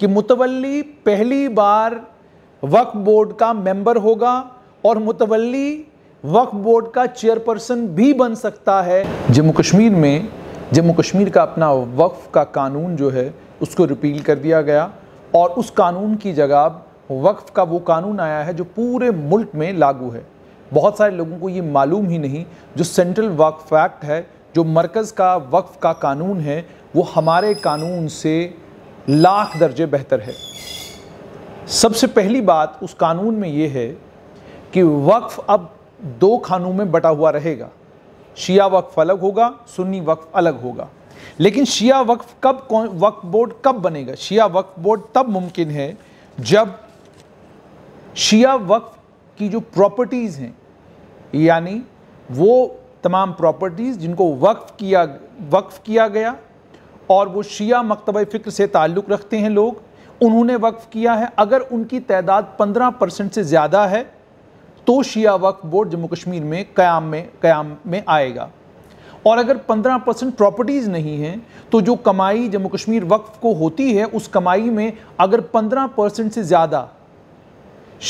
कि मुतवली पहली बार वक्फ बोर्ड का मेंबर होगा और मुतवली वक्फ बोर्ड का चेयरपर्सन भी बन सकता है जम्मू कश्मीर में जम्मू कश्मीर का अपना वक्फ का कानून जो है उसको रिपील कर दिया गया और उस कानून की जगह वक्फ का वो कानून आया है जो पूरे मुल्क में लागू है बहुत सारे लोगों को ये मालूम ही नहीं जो सेंट्रल वक्फ एक्ट है जो मरकज़ का वक्फ का कानून है वो हमारे कानून से लाख दर्जे बेहतर है सबसे पहली बात उस कानून में ये है कि वक्फ अब दो खानों में बटा हुआ रहेगा शिया वक्फ अलग होगा सुन्नी वक्फ अलग होगा लेकिन शिया वक्फ कब वक्फ बोर्ड कब बनेगा शिया वक्फ बोर्ड तब मुमकिन है जब शिया वक्फ की जो प्रॉपर्टीज़ हैं यानी वो तमाम प्रॉपर्टीज़ जिनको वक्फ किया वक्फ किया गया और वो शिया मकतब फ़िक्र से ताल्लुक़ रखते हैं लोग उन्होंने वक्फ़ किया है अगर उनकी तादाद पंद्रह परसेंट से ज़्यादा है तो शिया वक्फ बोर्ड जम्मू कश्मीर में क़्याम में क़्याम में आएगा और अगर 15 परसेंट प्रॉपर्टीज़ नहीं हैं तो जो कमाई जम्मू कश्मीर वक्फ को होती है उस कमाई में अगर 15 परसेंट से ज़्यादा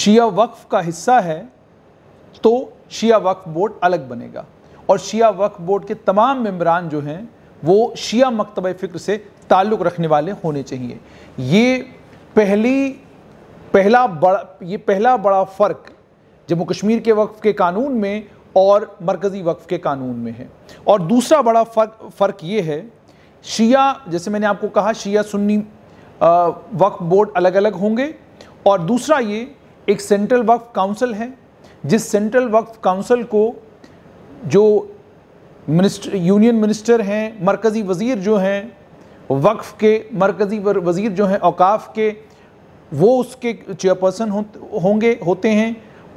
शिया वक्फ का हिस्सा है तो शिया वक्फ बोर्ड अलग बनेगा और शिया वक्फ बोर्ड के तमाम मम्बरान जो हैं वो शिया मकतब फ़िक्र से ताल्लुक़ रखने वाले होने चाहिए ये पहली पहला बड़ा ये पहला बड़ा फ़र्क जम्मू कश्मीर के वक्फ के कानून में और मरकज़ी वक्फ के कानून में है और दूसरा बड़ा फ़र्क फ़र्क ये है शिया जैसे मैंने आपको कहा शिया सुन्नी वक्फ बोर्ड अलग अलग होंगे और दूसरा ये एक सेंट्रल वक्फ काउंसिल है जिस सेंट्रल वक्फ काउंसिल को जो मिनिस्टर यूनियन मिनिस्टर हैं मरकज़ी वज़ीर जो हैं वक्फ़ के मरकज़ी वज़ीर जो हैं अवकाफ़ के वो उसके चेयरपर्सन हो, होंगे होते हैं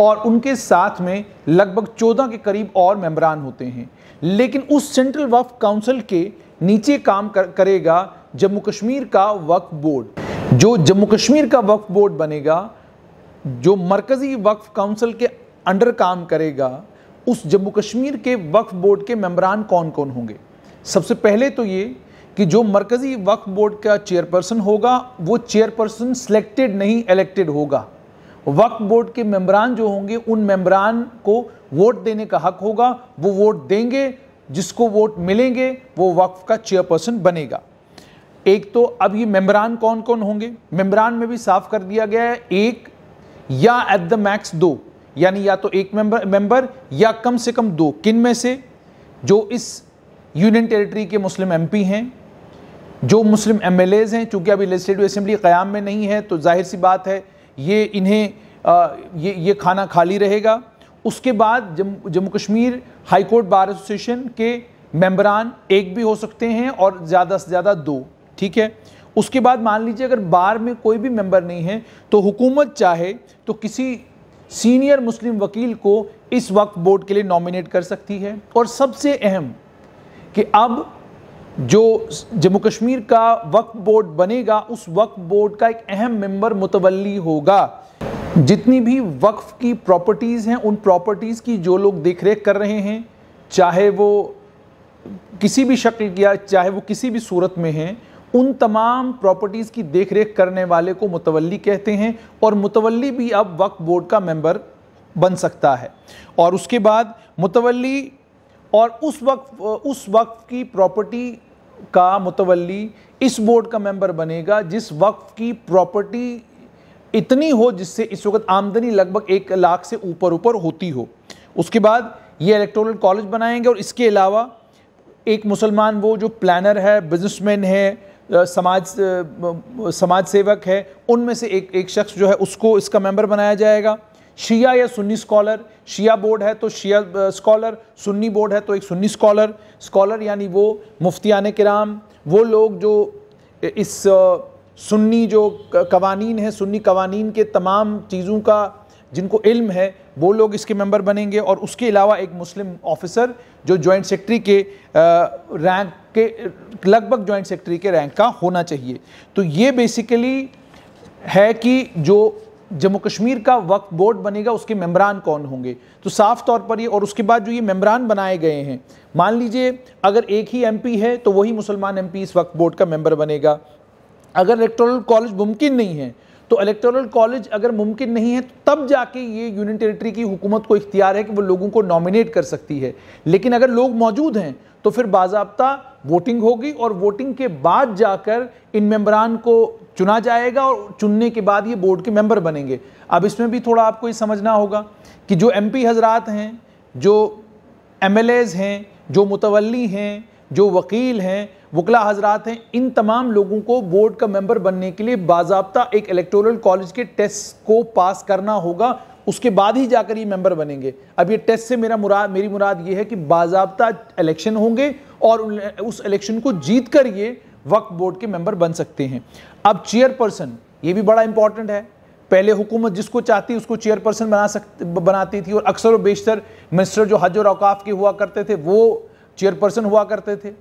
और उनके साथ में लगभग चौदह के करीब और मेम्बरान होते हैं लेकिन उस सेंट्रल वक्फ काउंसिल के नीचे काम कर, करेगा जम्मू कश्मीर का वक्फ बोर्ड जो जम्मू कश्मीर का वक्फ बोर्ड बनेगा जो मरकज़ी वक्फ काउंसिल के अंडर काम करेगा उस जम्मू कश्मीर के वक्फ बोर्ड के मेम्बरान कौन कौन होंगे सबसे पहले तो ये कि जो मरकज़ी वक्फ बोर्ड का चेयरपर्सन होगा वो चेयरपर्सन सिलेक्टेड नहीं इलेक्टेड होगा वक्फ बोर्ड के मेम्बरान जो होंगे उन मेम्बरान को वोट देने का हक होगा वो वोट देंगे जिसको वोट मिलेंगे वो वक्फ का चेयरपर्सन बनेगा एक तो अब ये मेम्बरान कौन कौन होंगे मेम्बरान में भी साफ कर दिया गया है एक या एट द मैक्स दो यानी या तो एक मेंबर मेंबर या कम से कम दो किन में से जो इस यूनियन टेरिटरी के मुस्लिम एमपी हैं जो मुस्लिम एम हैं चूँकि अभी लेजिस्लेटिव असम्बली क़्याम में नहीं है तो जाहिर सी बात है ये इन्हें आ, ये ये खाना खाली रहेगा उसके बाद Jammu Kashmir high court bar association के मेंबरान एक भी हो सकते हैं और ज़्यादा से ज़्यादा दो ठीक है उसके बाद मान लीजिए अगर बार में कोई भी मेंबर नहीं है तो हुकूमत चाहे तो किसी सीनियर मुस्लिम वकील को इस वक्त बोर्ड के लिए नॉमिनेट कर सकती है और सबसे अहम कि अब जो जम्मू कश्मीर का वक्फ बोर्ड बनेगा उस वक्फ बोर्ड का एक अहम मेंबर मुतवली होगा जितनी भी वक्फ की प्रॉपर्टीज़ हैं उन प्रॉपर्टीज़ की जो लोग देख रेख कर रहे हैं चाहे वो किसी भी शक्ल या चाहे वो किसी भी सूरत में हैं उन तमाम प्रॉपर्टीज़ की देख रेख करने वाले को मुतवली कहते हैं और मुतवली भी अब वक्फ बोर्ड का मेंबर बन सकता है और उसके बाद मुतवली और उस वक्त उस वक्त की प्रॉपर्टी का मुतवली इस बोर्ड का मेंबर बनेगा जिस वक्त की प्रॉपर्टी इतनी हो जिससे इस वक्त आमदनी लगभग एक लाख से ऊपर ऊपर होती हो उसके बाद ये इलेक्टोरल कॉलेज बनाएंगे और इसके अलावा एक मुसलमान वो जो प्लानर है बिजनेसमैन है समाज समाज सेवक है उनमें से एक एक शख्स जो है उसको इसका मेंबर बनाया जाएगा शिया या सुन्नी स्कॉलर शिया बोर्ड है तो शिया स्कॉलर सुन्नी बोर्ड है तो एक सुन्नी स्कॉलर स्कॉलर यानी वो मुफ्तियान कराम वो लोग जो इस सुन्नी जो कवानीन है सुन्नी कवानीन के तमाम चीज़ों का जिनको इल्म है वो लोग इसके मेंबर बनेंगे और उसके अलावा एक मुस्लिम ऑफिसर जो जॉइंट सेक्रेटरी के रैंक के लगभग जॉइंट सेक्रेटरी के रैंक का होना चाहिए तो ये बेसिकली है कि जो जम्मू कश्मीर का वक्त बोर्ड बनेगा उसके मेम्बरान कौन होंगे तो साफ तौर पर ये और उसके बाद जो ये मेम्बरान बनाए गए हैं मान लीजिए अगर एक ही एमपी है तो वही मुसलमान एमपी इस वक्त बोर्ड का मेंबर बनेगा अगर इलेक्ट्रल कॉलेज मुमकिन नहीं है तो इलेक्टोरल कॉलेज अगर मुमकिन नहीं है तब जाके ये यूनियन टेरिटरी की हुकूमत को इख्तियार है कि वो लोगों को नॉमिनेट कर सकती है लेकिन अगर लोग मौजूद हैं तो फिर बाबा वोटिंग होगी और वोटिंग के बाद जाकर इन मेंबरान को चुना जाएगा और चुनने के बाद ये बोर्ड के मेंबर बनेंगे अब इसमें भी थोड़ा आपको ये समझना होगा कि जो एम पी हजरात हैं जो एम एल एज़ हैं जो मुतवली हैं जो वकील हैं वकला हजरात हैं इन तमाम लोगों को बोर्ड का मेंबर बनने के लिए बाबा एक इलेक्टोरल कॉलेज के टेस्ट को पास करना होगा उसके बाद ही जाकर ये मेंबर बनेंगे अब ये टेस्ट से मेरा मुराद मेरी मुराद ये है कि बाबा इलेक्शन होंगे और उस इलेक्शन को जीत कर ये वक्त बोर्ड के मेंबर बन सकते हैं अब चेयरपर्सन ये भी बड़ा इंपॉर्टेंट है पहले हुकूमत जिसको चाहती उसको चेयरपर्सन बना सकती बनाती थी और अक्सर व बेशतर मिनिस्टर जो हज और अवकाफ के हुआ करते थे वो चेयरपर्सन हुआ करते थे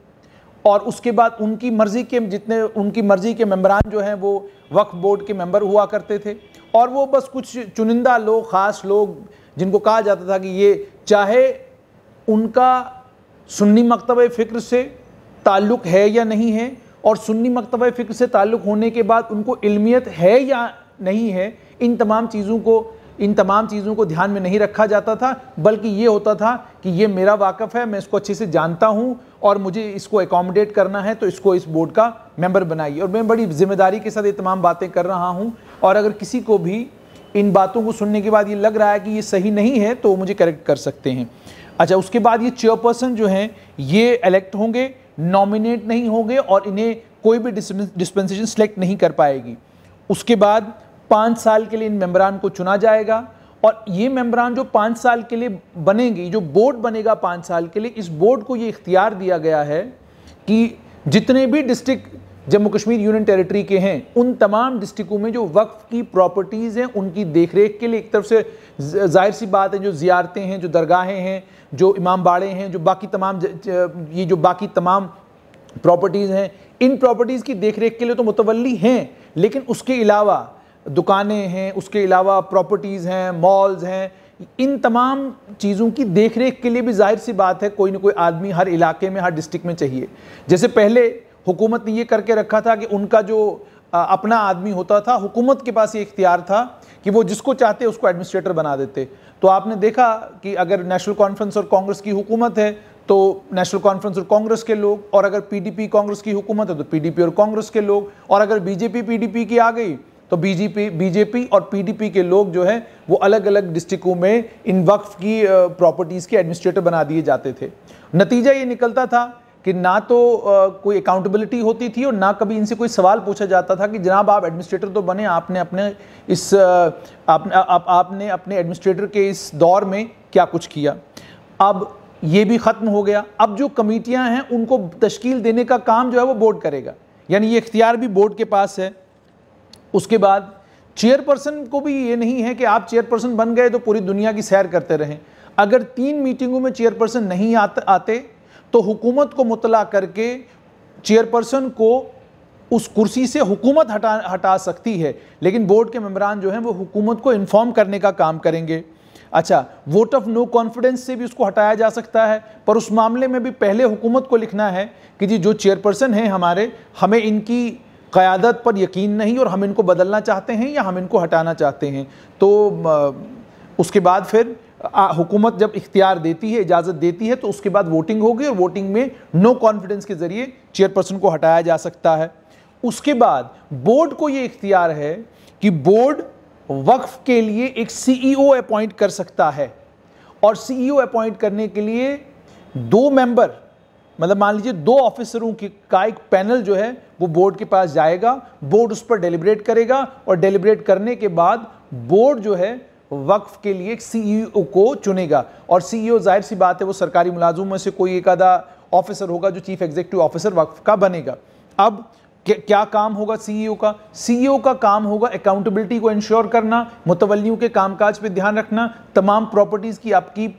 और उसके बाद उनकी मर्ज़ी के जितने उनकी मर्ज़ी के मेम्बरान जो हैं वो वक्फ बोर्ड के मेंबर हुआ करते थे और वो बस कुछ चुनिंदा लोग ख़ास लोग जिनको कहा जाता था कि ये चाहे उनका सुन्नी मकतब फ़िक्र से ताल्लुक़ है या नहीं है और सुन्नी मकतब फ़िक्र से ताल्लुक़ होने के बाद उनको इल्मियत है या नहीं है इन तमाम चीज़ों को इन तमाम चीज़ों को ध्यान में नहीं रखा जाता था बल्कि ये होता था कि ये मेरा वाकफ़ है मैं इसको अच्छे से जानता हूँ और मुझे इसको एकोमोडेट करना है तो इसको इस बोर्ड का मेंबर बनाइए और मैं बड़ी जिम्मेदारी के साथ ये तमाम बातें कर रहा हूँ और अगर किसी को भी इन बातों को सुनने के बाद ये लग रहा है कि ये सही नहीं है तो मुझे करेक्ट कर सकते हैं अच्छा उसके बाद ये चेयरपर्सन जो हैं ये इलेक्ट होंगे नॉमिनेट नहीं होंगे और इन्हें कोई भी डिस्पेंसेशन सेलेक्ट नहीं कर पाएगी उसके बाद पाँच साल के लिए इन मेम्बरान को चुना जाएगा और ये मेम्बरान जो पाँच साल के लिए बनेगी जो बोर्ड बनेगा पाँच साल के लिए इस बोर्ड को ये इख्तियार दिया गया है कि जितने भी district Jammu Kashmir union territory के हैं उन तमाम डिस्ट्रिक्टों में जो वक्फ की प्रॉपर्टीज़ हैं उनकी देख रेख के लिए एक तरफ से जाहिर सी बात है जो ज़ियारतें हैं जो दरगाहें हैं जो इमाम बाड़े हैं जो बाकी तमाम ये जो बाकी तमाम प्रॉपर्टीज़ हैं इन प्रॉपर्टीज़ की देख रेख के लिए तो मुतवली हैं लेकिन उसके अलावा दुकानें हैं उसके अलावा प्रॉपर्टीज़ हैं मॉल्स हैं इन तमाम चीज़ों की देख रेख के लिए भी जाहिर सी बात है कोई ना कोई आदमी हर इलाके में हर डिस्ट्रिक्ट में चाहिए जैसे पहले हुकूमत ने ये करके रखा था कि उनका जो अपना आदमी होता था हुकूमत के पास ये इख्तियार था कि वो जिसको चाहते उसको एडमिनिस्ट्रेटर बना देते तो आपने देखा कि अगर नेशनल कॉन्फ्रेंस और कांग्रेस की हुकूमत है तो नेशनल कॉन्फ्रेंस और कांग्रेस के लोग और अगर पीडीपी कांग्रेस की हुकूमत है तो पीडीपी और कांग्रेस के लोग और अगर बीजेपी पीडीपी की आ गई तो बीजेपी बीजेपी और पीडीपी के लोग जो है वो अलग अलग डिस्ट्रिक्टों में इन वक्फ की प्रॉपर्टीज़ के एडमिनिस्ट्रेटर बना दिए जाते थे नतीजा ये निकलता था कि ना तो कोई अकाउंटेबिलिटी होती थी और ना कभी इनसे कोई सवाल पूछा जाता था कि जनाब आप एडमिनिस्ट्रेटर तो बने आपने अपने इस आप, आप, आपने अपने एडमिनिस्ट्रेटर के इस दौर में क्या कुछ किया अब ये भी ख़त्म हो गया अब जो कमेटियां हैं उनको तश्कील देने का काम जो है वो बोर्ड करेगा यानी ये इख्तियार भी बोर्ड के पास है उसके बाद चेयरपर्सन को भी ये नहीं है कि आप चेयरपर्सन बन गए तो पूरी दुनिया की सैर करते रहें अगर तीन मीटिंगों में चेयरपर्सन नहीं आते आते तो हुकूमत को मुतला करके चेयरपर्सन को उस कुर्सी से हुकूमत हटा हटा सकती है लेकिन बोर्ड के मेम्बरान जो हैं वो हुकूमत को इन्फॉर्म करने का काम करेंगे अच्छा वोट ऑफ नो कॉन्फिडेंस से भी उसको हटाया जा सकता है पर उस मामले में भी पहले हुकूमत को लिखना है कि जी जो चेयरपर्सन हैं हमारे हमें इनकी क़्यादत पर यकीन नहीं और हम इनको बदलना चाहते हैं या हम इनको हटाना चाहते हैं तो उसके बाद फिर हुकूमत जब इख्तियार देती है इजाज़त देती है तो उसके बाद वोटिंग होगी और वोटिंग में नो कॉन्फिडेंस के ज़रिए चेयरपर्सन को हटाया जा सकता है उसके बाद बोर्ड को ये इख्तियार है कि बोर्ड वक्फ के लिए एक सीईओ अपॉइंट e कर सकता है और सीईओ अपॉइंट e करने के लिए दो मेंबर मतलब मान लीजिए दो ऑफिसरों की का एक पैनल जो है वो बोर्ड के पास जाएगा बोर्ड उस पर डेलीबरेट करेगा और डेलीबरेट करने के बाद बोर्ड जो है वक्फ के लिए सीईओ e को चुनेगा और सीईओ e जाहिर सी बात है वो सरकारी मुलाजुम में से कोई एक आधा ऑफिसर होगा जो चीफ एग्जीक्यूटिव ऑफिसर वक्फ का बनेगा अब क्या काम होगा सीईओ e का सीईओ का काम होगा अकाउंटेबिलिटी को इंश्योर करना मुतवलियों के कामकाज पे ध्यान रखना तमाम प्रॉपर्टीज़ की अपकीप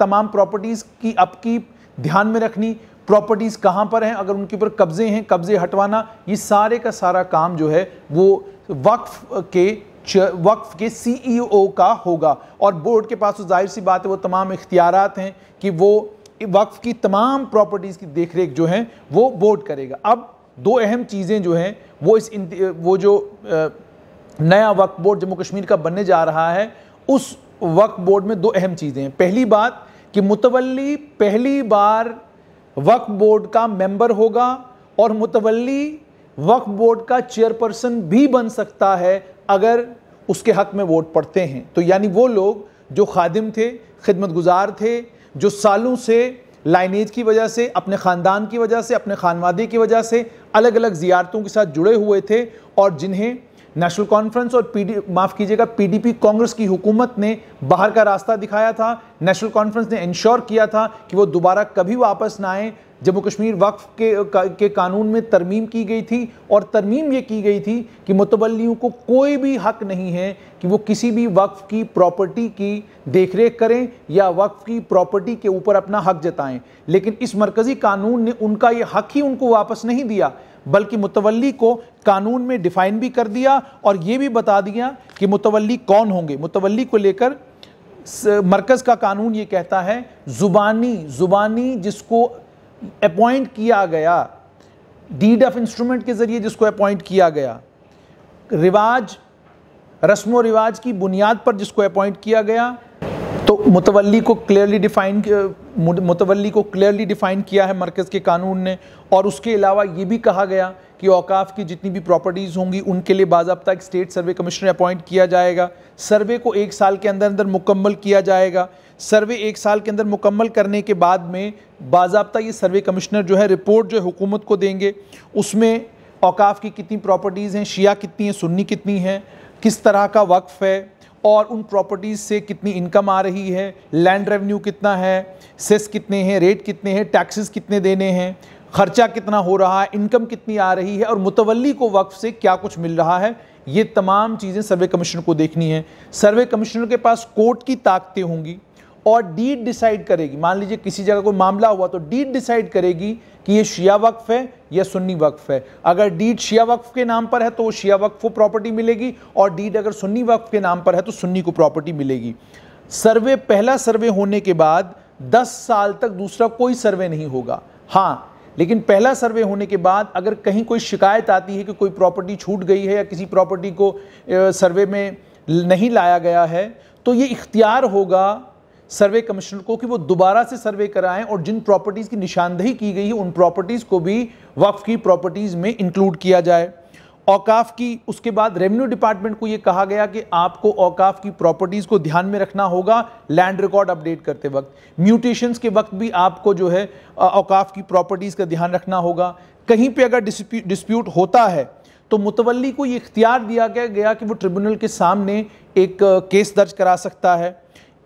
तमाम प्रॉपर्टीज़ की अपकीप ध्यान में रखनी प्रॉपर्टीज़ कहाँ पर हैं अगर उनके ऊपर कब्ज़े हैं कब्ज़े हटवाना ये सारे का सारा काम जो है वो वक्फ के वक्फ के सीईओ e का होगा और बोर्ड के पास तो जाहिर सी बात है वो तमाम इख्तियार हैं कि वो वक्फ की तमाम प्रॉपर्टीज़ की देख रेख जो है वो बोर्ड करेगा अब दो अहम चीज़ें जो हैं वो इस वो जो नया वक्फ बोर्ड जम्मू कश्मीर का बनने जा रहा है उस वक्फ बोर्ड में दो अहम चीज़ें हैं पहली बात कि मुतवली पहली बार वक्फ बोर्ड का मेंबर होगा और मुतवली वक्फ बोर्ड का चेयरपर्सन भी बन सकता है अगर उसके हक में वोट पड़ते हैं तो यानी वो लोग जो खादिम थे खिदमत गुजार थे जो सालों से लाइनेज की वजह से अपने ख़ानदान की वजह से अपने खानवादी की वजह से अलग अलग ज़ियारतों के साथ जुड़े हुए थे और जिन्हें नेशनल कॉन्फ्रेंस और पीडी माफ कीजिएगा पीडीपी कांग्रेस की हुकूमत ने बाहर का रास्ता दिखाया था नेशनल कॉन्फ्रेंस ने इंश्योर किया था कि वो दोबारा कभी वापस ना आए जम्मू कश्मीर वक्फ के के कानून में तरमीम की गई थी और तरमीम ये की गई थी कि मुतवलियों को कोई भी हक नहीं है कि वो किसी भी वक्फ की प्रॉपर्टी की देखरेख करें या वक्फ की प्रॉपर्टी के ऊपर अपना हक जताएं लेकिन इस मरकज़ी कानून ने उनका ये हक ही उनको वापस नहीं दिया बल्कि मुतवली को कानून में डिफाइन भी कर दिया और ये भी बता दिया कि मुतवली कौन होंगे मुतवली को लेकर मरकज़ का कानून ये कहता है ज़ुबानी ज़ुबानी जिसको अपॉइंट किया गया डीड ऑफ इंस्ट्रूमेंट के ज़रिए जिसको अपॉइंट किया गया रिवाज रस्म व रिवाज की बुनियाद पर जिसको अपॉइंट किया गया तो मुतवली को क्लियरली डिफाइन मुतवली को क्लियरली डिफाइन किया है मरकज़ के कानून ने और उसके अलावा ये भी कहा गया कि औकाफ की जितनी भी प्रॉपर्टीज़ होंगी उनके लिए बाबा एक स्टेट सर्वे कमिश्नर अपॉइंट किया जाएगा सर्वे को एक साल के अंदर अंदर मुकम्मल किया जाएगा सर्वे एक साल के अंदर मुकम्मल करने के बाद में बाबा ये सर्वे कमिश्नर जो है रिपोर्ट जो है हुकूमत को देंगे उसमें औकाफ की कितनी प्रॉपर्टीज़ हैं शिया कितनी हैं सुन्नी कितनी हैं किस तरह का वक्फ़ है और उन प्रॉपर्टीज़ से कितनी इनकम आ रही है लैंड रेवेन्यू कितना है सेस कितने हैं रेट कितने हैं टैक्सेस कितने देने हैं खर्चा कितना हो रहा है इनकम कितनी आ रही है और मुतवली को वक्फ से क्या कुछ मिल रहा है ये तमाम चीज़ें सर्वे कमिश्नर को देखनी है सर्वे कमिश्नर के पास कोर्ट की ताकतें होंगी और डीड डिसाइड करेगी मान लीजिए किसी जगह कोई मामला हुआ तो डीड डिसाइड करेगी कि ये शिया वक्फ है या सुन्नी वक्फ है अगर डीड शिया वक्फ के नाम पर है तो शिया वक्फ को प्रॉपर्टी मिलेगी और डीड अगर सुन्नी वक्फ के नाम पर है तो सुन्नी को प्रॉपर्टी मिलेगी सर्वे पहला सर्वे होने के बाद दस साल तक दूसरा कोई सर्वे नहीं होगा हाँ लेकिन पहला सर्वे होने के बाद अगर कहीं कोई शिकायत आती है कि कोई प्रॉपर्टी छूट गई है या किसी प्रॉपर्टी को सर्वे में नहीं लाया गया है तो ये इख्तियार होगा सर्वे कमिश्नर को कि वो दोबारा से सर्वे कराएं और जिन प्रॉपर्टीज़ की निशानदेही की गई है उन प्रॉपर्टीज़ को भी वक्फ की प्रॉपर्टीज़ में इंक्लूड किया जाए औकाफ की उसके बाद रेवेन्यू डिपार्टमेंट को ये कहा गया कि आपको औकाफ की प्रॉपर्टीज़ को ध्यान में रखना होगा लैंड रिकॉर्ड अपडेट करते वक्त म्यूटेशंस के वक्त भी आपको जो है औकाफ की प्रॉपर्टीज़ का ध्यान रखना होगा कहीं पे अगर डिस्प्यूट होता है तो मुतवली को ये इख्तियार दिया गया, गया कि वो ट्रिब्यूनल के सामने एक केस दर्ज करा सकता है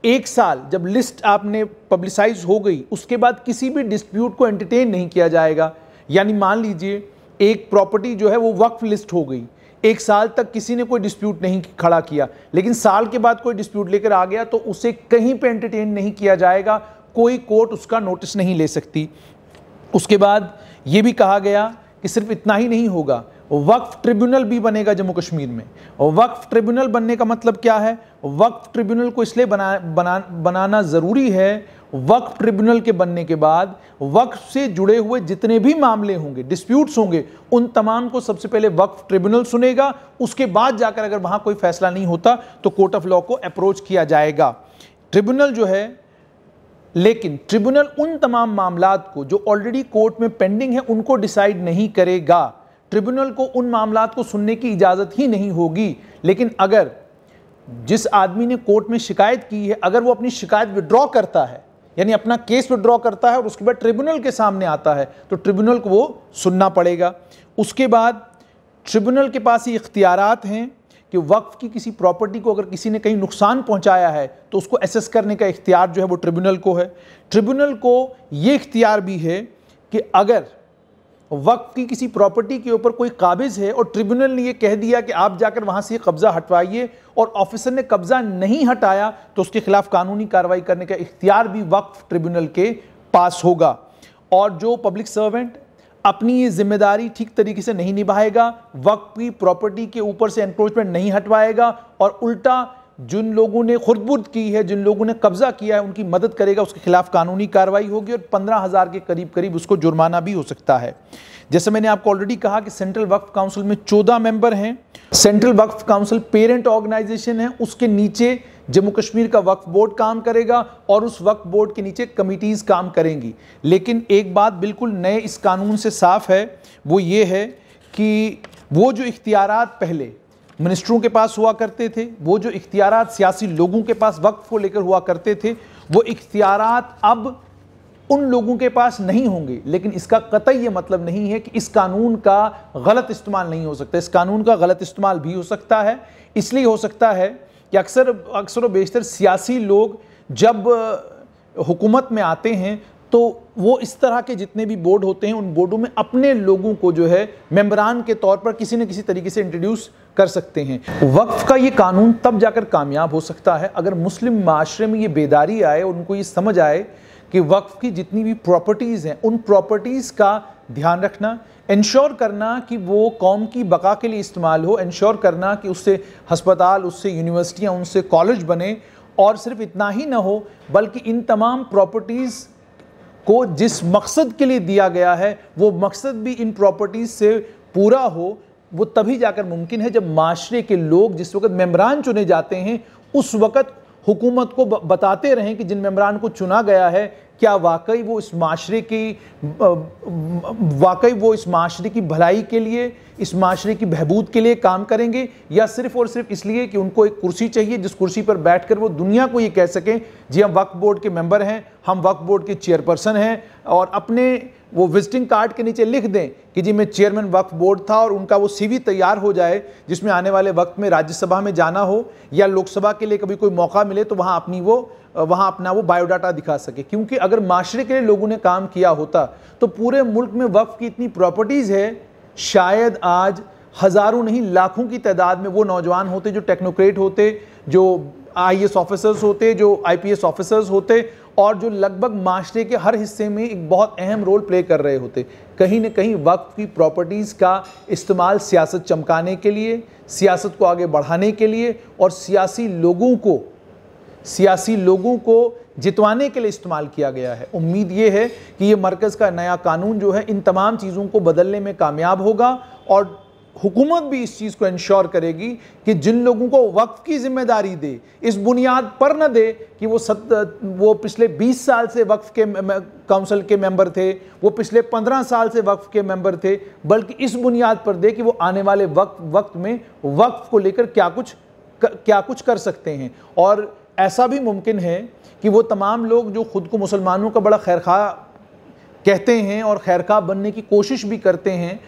एक साल जब लिस्ट आपने पब्लिसाइज हो गई उसके बाद किसी भी डिस्प्यूट को एंटरटेन नहीं किया जाएगा यानी मान लीजिए एक प्रॉपर्टी जो है वो वक्फ लिस्ट हो गई एक साल तक किसी ने कोई डिस्प्यूट नहीं खड़ा किया लेकिन साल के बाद कोई डिस्प्यूट लेकर आ गया तो उसे कहीं पे एंटरटेन नहीं किया जाएगा कोई कोर्ट उसका नोटिस नहीं ले सकती उसके बाद ये भी कहा गया कि सिर्फ इतना ही नहीं होगा वक्फ ट्रिब्यूनल भी बनेगा जम्मू कश्मीर में वक्फ ट्रिब्यूनल बनने का मतलब क्या है वक्त ट्रिब्यूनल को इसलिए बना, बना बनाना ज़रूरी है वक्त ट्रिब्यूनल के बनने के बाद वक्त से जुड़े हुए जितने भी मामले होंगे डिस्प्यूट्स होंगे उन तमाम को सबसे पहले वक्त ट्रिब्यूनल सुनेगा उसके बाद जाकर अगर वहाँ कोई फैसला नहीं होता तो कोर्ट ऑफ लॉ को अप्रोच किया जाएगा ट्रिब्यूनल जो है लेकिन ट्रिब्यूनल उन तमाम मामला को जो ऑलरेडी कोर्ट में पेंडिंग है उनको डिसाइड नहीं करेगा ट्रिब्यूनल को उन मामला को सुनने की इजाज़त ही नहीं होगी लेकिन अगर जिस आदमी ने कोर्ट में शिकायत की है अगर वो अपनी शिकायत विड्रॉ करता है यानी अपना केस विड्रॉ करता है और उसके बाद ट्रिब्यूनल के सामने आता है तो ट्रिब्यूनल को वो सुनना पड़ेगा उसके बाद ट्रिब्यूनल के पास ये इख्तियारत हैं कि वक्फ की किसी प्रॉपर्टी को अगर किसी ने कहीं नुकसान पहुंचाया है तो उसको एसेस करने का इख्तियार जो है वो ट्रिब्यूनल को है ट्रिब्यूनल को ये इख्तियार भी है कि अगर वक्त की किसी प्रॉपर्टी के ऊपर कोई काबिज है और ट्रिब्यूनल ने यह कह दिया कि आप जाकर वहां से कब्जा हटवाइए और ऑफिसर ने कब्जा नहीं हटाया तो उसके खिलाफ कानूनी कार्रवाई करने का इख्तियार भी वक्फ ट्रिब्यूनल के पास होगा और जो पब्लिक सर्वेंट अपनी ये जिम्मेदारी ठीक तरीके से नहीं निभाएगा वक्त की प्रॉपर्टी के ऊपर से एनक्रोचमेंट नहीं हटवाएगा और उल्टा जिन लोगों ने खुदबुर्द की है जिन लोगों ने कब्जा किया है उनकी मदद करेगा उसके खिलाफ कानूनी कार्रवाई होगी और पंद्रह हज़ार के करीब करीब उसको जुर्माना भी हो सकता है जैसे मैंने आपको ऑलरेडी कहा कि सेंट्रल वक्फ काउंसिल में चौदह मेंबर हैं सेंट्रल वक्फ काउंसिल पेरेंट ऑर्गेनाइजेशन है उसके नीचे जम्मू कश्मीर का वक्फ बोर्ड काम करेगा और उस वक्फ बोर्ड के नीचे कमिटीज़ काम करेंगी लेकिन एक बात बिल्कुल नए इस कानून से साफ है वो ये है कि वो जो इख्तियार पहले मिनिस्टरों के पास हुआ करते थे वो जो इख्तियार सियासी लोगों के पास वक्त को लेकर हुआ करते थे वो इख्तियार अब उन लोगों के पास नहीं होंगे लेकिन इसका कतई ये मतलब नहीं है कि इस कानून का गलत इस्तेमाल नहीं हो सकता इस कानून का गलत इस्तेमाल भी हो सकता है इसलिए हो सकता है कि अक्सर अक्सर व बेशतर सियासी लोग जब हुकूमत में आते हैं तो वो इस तरह के जितने भी बोर्ड होते हैं उन बोर्डों में अपने लोगों को जो है मेम्बरान के तौर पर किसी न किसी तरीके से इंट्रोड्यूस कर सकते हैं वक्फ का ये कानून तब जाकर कामयाब हो सकता है अगर मुस्लिम माशरे में ये बेदारी आए और उनको ये समझ आए कि वक्फ की जितनी भी प्रॉपर्टीज़ हैं उन प्रॉपर्टीज़ का ध्यान रखना इंश्योर करना कि वो कौम की बका के लिए इस्तेमाल हो इंश्योर करना कि उससे हस्पताल उससे यूनिवर्सिटियाँ उनसे कॉलेज बने और सिर्फ इतना ही ना हो बल्कि इन तमाम प्रॉपर्टीज़ को जिस मकसद के लिए दिया गया है वो मकसद भी इन प्रॉपर्टीज़ से पूरा हो वो तभी जाकर मुमकिन है जब माशरे के लोग जिस वक्त मेम्बरान चुने जाते हैं उस वक्त हुकूमत को बताते रहें कि जिन मम्बरान को चुना गया है क्या वाकई वो इस माशरे की वाकई वो इस माशरे की भलाई के लिए इस माशरे की बहबूद के लिए काम करेंगे या सिर्फ और सिर्फ इसलिए कि उनको एक कुर्सी चाहिए जिस कुर्सी पर बैठकर वो दुनिया को ये कह सकें जी हम वक्फ बोर्ड के मेंबर हैं हम वक्फ बोर्ड के चेयरपर्सन हैं और अपने वो विजिटिंग कार्ड के नीचे लिख दें कि जी मैं चेयरमैन वक्फ बोर्ड था और उनका वो सीवी तैयार हो जाए जिसमें आने वाले वक्त में राज्यसभा में जाना हो या लोकसभा के लिए कभी कोई मौका मिले तो वहाँ अपनी वो वहाँ अपना वो बायोडाटा दिखा सके क्योंकि अगर माशरे के लिए लोगों ने काम किया होता तो पूरे मुल्क में वक्फ की इतनी प्रॉपर्टीज़ है शायद आज हज़ारों नहीं लाखों की तादाद में वो नौजवान होते जो टेक्नोक्रेट होते जो आई ऑफिसर्स होते जो आई ऑफिसर्स होते और जो लगभग माशरे के हर हिस्से में एक बहुत अहम रोल प्ले कर रहे होते कहीं ना कहीं वक्त की प्रॉपर्टीज़ का इस्तेमाल सियासत चमकाने के लिए सियासत को आगे बढ़ाने के लिए और सियासी लोगों को सियासी लोगों को जितवाने के लिए इस्तेमाल किया गया है उम्मीद ये है कि ये मरकज़ का नया कानून जो है इन तमाम चीज़ों को बदलने में कामयाब होगा और हुकूमत भी इस चीज़ को इंश्योर करेगी कि जिन लोगों को वक्फ की जिम्मेदारी दे इस बुनियाद पर न दे कि वो सत वो पिछले 20 साल से वक्फ के काउंसिल के मेंबर थे वो पिछले 15 साल से वक्फ के मेंबर थे बल्कि इस बुनियाद पर दे कि वो आने वाले वक्त वक्त में वक्फ को लेकर क्या कुछ क्या कुछ कर सकते हैं और ऐसा भी मुमकिन है कि वो तमाम लोग जो ख़ुद को मुसलमानों का बड़ा खैरखा कहते हैं और खैरखा बनने की कोशिश भी करते हैं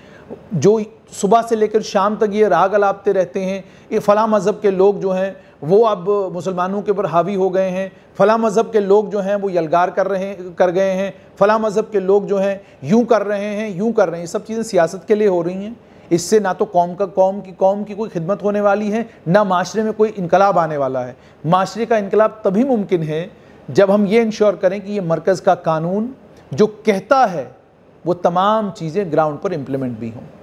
जो सुबह से लेकर शाम तक ये राग अलापते रहते हैं ये फ़ला मज़हब के लोग जो हैं वो अब मुसलमानों के ऊपर हावी हो गए हैं फ़ला मज़हब के लोग जो हैं वो यलगार कर रहे कर गए हैं फ़ला मज़हब के लोग जो हैं यूँ कर रहे हैं यूँ कर रहे हैं सब चीज़ें सियासत के लिए हो रही हैं इससे ना तो कौम का कौम की कौम की कोई खिदमत होने वाली है ना माशरे में कोई इनकलाब आने वाला है माशरे का इनकलाब तभी मुमकिन है जब हम ये इंश्योर करें कि ये मरकज़ का कानून जो कहता है वो तमाम चीज़ें ग्राउंड पर इम्प्लीमेंट भी हों